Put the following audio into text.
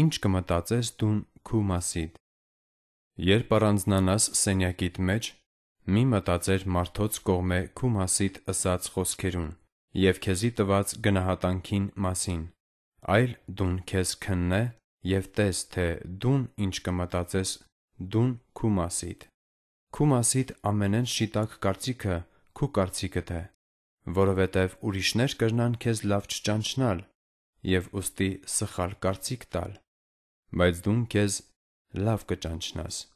Ինչ կմտածես դուն քու մասիդ։ Երբ առանձնանաս սենյակիդ մեջ, մի մտածեր մարդոց կողմե քու մասիդ ասած խոսքերուն եւ քեզի տված գնահատանքին մասին, այլ դուն քեզ քննե եւ տես թե դուն ինչ կմտածես դուն քու մասիդ։ Քու մասիդ ամենեն շիտակ կարծիքը քու կարծիքդ է, որովհետև ուրիշներ կրնան քեզ լավ չճանչնալ եւ ուստի սխալ կարծիք տալ բայց դու ինքեզ լավ կճանչնաս